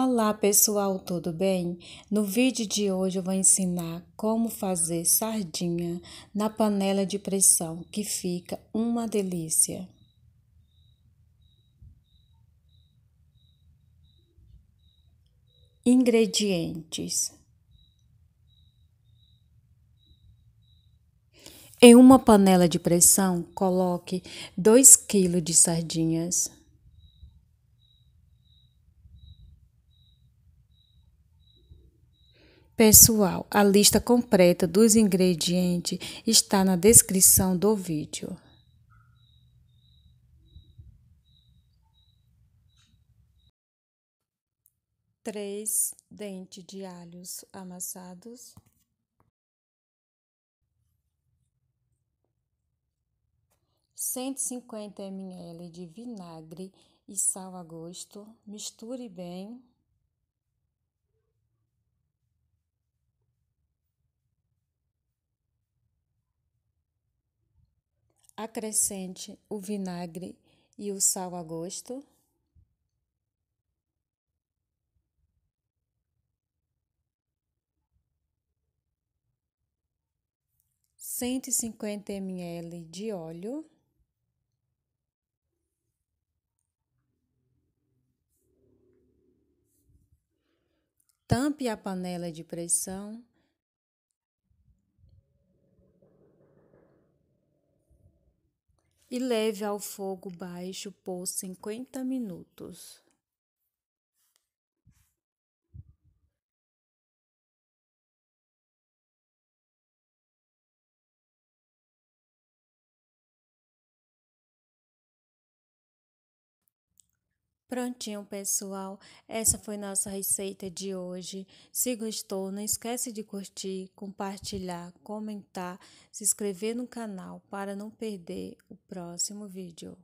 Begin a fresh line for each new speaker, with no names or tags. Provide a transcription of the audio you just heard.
Olá pessoal, tudo bem? No vídeo de hoje eu vou ensinar como fazer sardinha na panela de pressão que fica uma delícia. Ingredientes Em uma panela de pressão, coloque 2 kg de sardinhas Pessoal, a lista completa dos ingredientes está na descrição do vídeo. Três dentes de alhos amassados. Cento e cinquenta ml de vinagre e sal a gosto. Misture bem. acrescente o vinagre e o sal a gosto. Cento e cinquenta ml de óleo, tampe a panela de pressão e leve ao fogo baixo por 50 minutos. Prontinho, pessoal. Essa foi nossa receita de hoje. Se gostou, não esquece de curtir, compartilhar, comentar, se inscrever no canal para não perder o próximo vídeo.